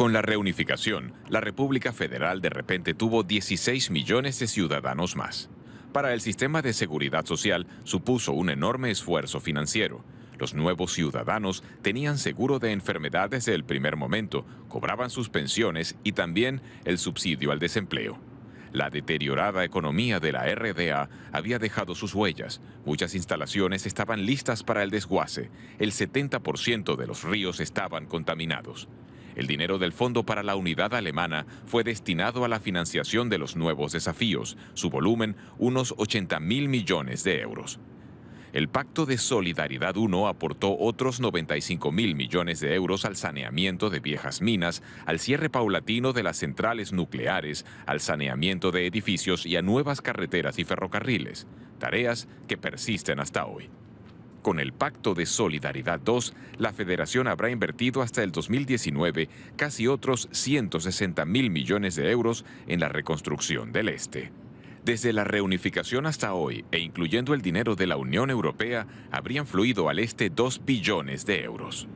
Con la reunificación, la República Federal de repente tuvo 16 millones de ciudadanos más. Para el sistema de seguridad social supuso un enorme esfuerzo financiero. Los nuevos ciudadanos tenían seguro de enfermedad desde el primer momento, cobraban sus pensiones y también el subsidio al desempleo. La deteriorada economía de la RDA había dejado sus huellas. Muchas instalaciones estaban listas para el desguace. El 70% de los ríos estaban contaminados. El dinero del Fondo para la Unidad Alemana fue destinado a la financiación de los nuevos desafíos, su volumen unos 80 mil millones de euros. El Pacto de Solidaridad I aportó otros 95 mil millones de euros al saneamiento de viejas minas, al cierre paulatino de las centrales nucleares, al saneamiento de edificios y a nuevas carreteras y ferrocarriles, tareas que persisten hasta hoy. Con el Pacto de Solidaridad II, la Federación habrá invertido hasta el 2019 casi otros 160 mil millones de euros en la reconstrucción del Este. Desde la reunificación hasta hoy, e incluyendo el dinero de la Unión Europea, habrían fluido al este 2 billones de euros.